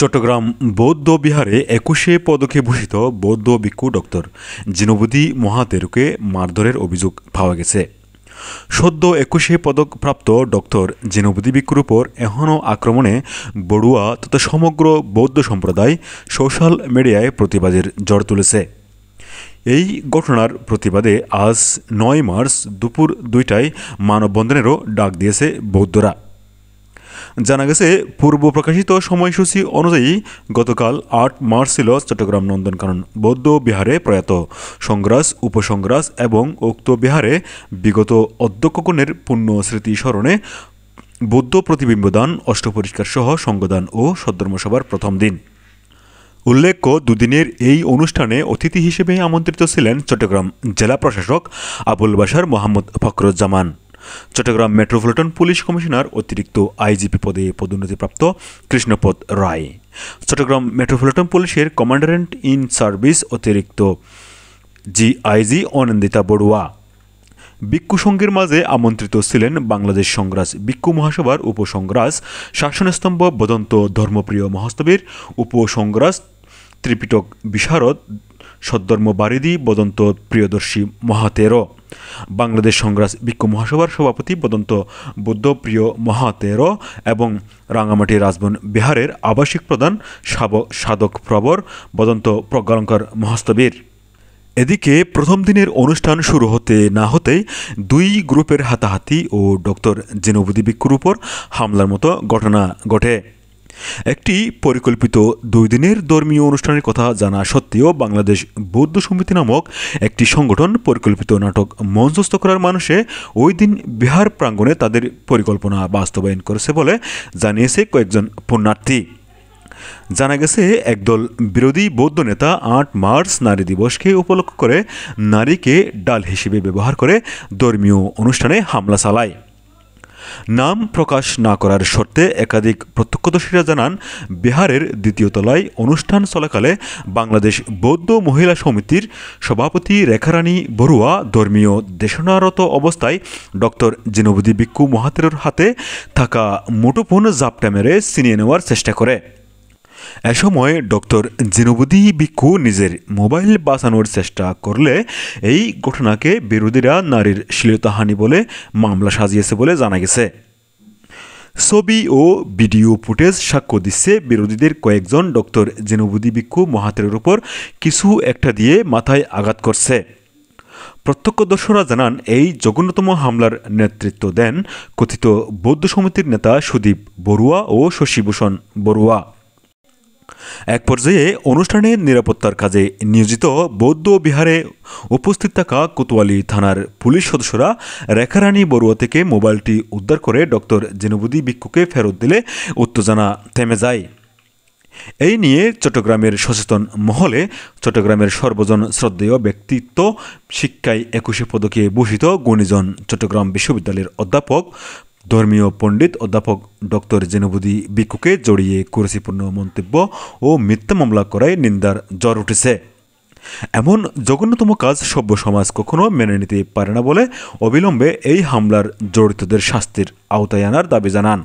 চট্টগ্রাম বৌদ্ধ বিহারে একুশে পদকে ভূষিত বৌদ্ধ ভিক্ষু ডক্টর জিনবুদি মহাতেরুকে মারধরের অভিযোগ পাওয়া গেছে সদ্য একুশে পদকপ্রাপ্ত ডক্টর জিনবুদি ভিক্ষুর উপর এখনও আক্রমণে বড়ুয়া তথা সমগ্র বৌদ্ধ সম্প্রদায় সোশ্যাল মিডিয়ায় প্রতিবাদের জড় তুলেছে এই ঘটনার প্রতিবাদে আজ নয় মার্চ দুপুর দুইটায় মানববন্ধনেরও ডাক দিয়েছে বৌদ্ধরা জানা গেছে পূর্ব প্রকাশিত সময়সূচি অনুযায়ী গতকাল আট মার্চ ছিল চট্টগ্রাম নন্দনকানন বৌদ্ধ বিহারে প্রয়াত সংগ্রাস উপসংগ্রাস এবং উক্ত বিহারে বিগত অধ্যক্ষগণের পুণ্য স্মৃতি স্মরণে বৌদ্ধ প্রতিবিম্বদান অষ্টপরিষ্কার সহ সঙ্গদান ও সদ্ধর্মসভার প্রথম দিন উল্লেখ্য দুদিনের এই অনুষ্ঠানে অতিথি হিসেবে আমন্ত্রিত ছিলেন চট্টগ্রাম জেলা প্রশাসক Abul Basar Mohammad Fakhruzzaman Chattogram metropolitan police commissioner অতিরিক্ত আইজিপি পদে পদোন্নতিপ্রাপ্ত কৃষ্ণপদ রায় চট্টগ্রাম মেট্রোপলিটন পুলিশের কমান্ডারেন্ট ইন সার্ভিস অতিরিক্ত জি আইজি অনন্দিতা বড়ুয়া বিক্ষু সংঘের মাঝে আমন্ত্রিত ছিলেন বাংলাদেশ সংগ্রাস বিক্ষু মহাসভার উপসংগ্রাস শাসনস্তম্ভ বদন্ত ধর্মপ্রিয় মহাস্তবীর উপসংগ্রাস ত্রিপিটক বিশারদ বারিদি বদন্ত প্রিয়দর্শী মহাতেরো বাংলাদেশ সংগ্রাস বিক্ষ মহাসভার সভাপতি বদন্ত বুদ্ধপ্রিয় মহাতেরো এবং রাঙামাটি রাজবন বিহারের আবাসিক প্রধান সাধক প্রবর বদন্ত প্রজ্ঞালঙ্কার মহাস্তবীর এদিকে প্রথম দিনের অনুষ্ঠান শুরু হতে না হতে দুই গ্রুপের হাতাহাতি ও ডক্টর জেনবুদি বিক্ষুর উপর হামলার মতো ঘটনা ঘটে একটি পরিকল্পিত দুই দিনের ধর্মীয় অনুষ্ঠানের কথা জানা সত্ত্বেও বাংলাদেশ বৌদ্ধ সমিতি নামক একটি সংগঠন পরিকল্পিত নাটক মঞ্চস্থ করার মানুষে ওই দিন বিহার প্রাঙ্গণে তাদের পরিকল্পনা বাস্তবায়ন করেছে বলে জানিয়েছে কয়েকজন পুণ্যার্থী জানা গেছে একদল বিরোধী বৌদ্ধ নেতা আট মার্চ নারী দিবসকে উপলক্ষ করে নারীকে ডাল হিসেবে ব্যবহার করে ধর্মীয় অনুষ্ঠানে হামলা চালায় নাম প্রকাশ না করার শর্তে একাধিক প্রত্যক্ষদর্শীরা জানান বিহারের দ্বিতীয় তলায় অনুষ্ঠান চলাকালে বাংলাদেশ বৌদ্ধ মহিলা সমিতির সভাপতি রেখারানী বড়ুয়া ধর্মীয় দেশনারত অবস্থায় ডক্টর জিনবদী বিক্কু মহাতেরুর হাতে থাকা মুঠোফোন জাপটা মেরে ছিনিয়ে নেওয়ার চেষ্টা করে এসময় ডক্টর জিনবুদি বিকু নিজের মোবাইল বাঁচানোর চেষ্টা করলে এই ঘটনাকে বিরোধীরা নারীর শ্লীলতাহানি বলে মামলা সাজিয়েছে বলে জানা গেছে ছবি ও ভিডিও ফুটেজ সাক্ষ্য দিচ্ছে বিরোধীদের কয়েকজন ডক্টর জেনুবুদি বিক্ষু মহাতের উপর কিছু একটা দিয়ে মাথায় আঘাত করছে প্রত্যক্ষদর্শীরা জানান এই জঘন্যতম হামলার নেতৃত্ব দেন কথিত বৌদ্ধ সমিতির নেতা সুদীপ বড়ুয়া ও শশীভূষণ বড়ুয়া এক পর্যায়ে অনুষ্ঠানের নিরাপত্তার কাজে নিয়োজিত বৌদ্ধ বিহারে উপস্থিত থাকা কোতোয়ালি থানার পুলিশ সদস্যরা রেখারানী বড়ুয়া থেকে মোবাইলটি উদ্ধার করে ডক্টর জেনবুদি ভিক্ষুকে ফেরত দিলে উত্তেজনা থেমে যায় এই নিয়ে চট্টগ্রামের সচেতন মহলে চট্টগ্রামের সর্বজন শ্রদ্ধেয় ব্যক্তিত্ব শিক্ষায় একুশে পদকে ভূষিত গুণীজন চট্টগ্রাম বিশ্ববিদ্যালয়ের অধ্যাপক ধর্মীয় পণ্ডিত অধ্যাপক ডক্টর জেনবুদি বিকুকে জড়িয়ে কুরসিপূর্ণ মন্তব্য ও মিথ্যা মামলা করায় নিন্দার জ্বর উঠেছে এমন জঘন্যতম কাজ সভ্য সমাজ কখনো মেনে নিতে পারে না বলে অবিলম্বে এই হামলার জড়িতদের শাস্তির আওতায় আনার দাবি জানান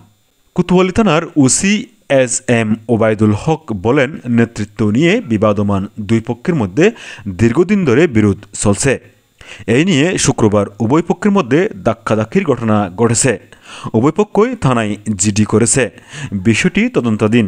কুতুয়ালি থানার OC S M Obaidul Haque বলেন নেতৃত্ব নিয়ে বিবাদমান দুই পক্ষের মধ্যে দীর্ঘদিন ধরে বিরোধ চলছে এই নিয়ে শুক্রবার উভয় পক্ষের মধ্যে দাক্ষাদাক্ষির ঘটনা ঘটেছে উভয় পক্ষই থানায় জিডি করেছে বিষয়টি তদন্তাধীন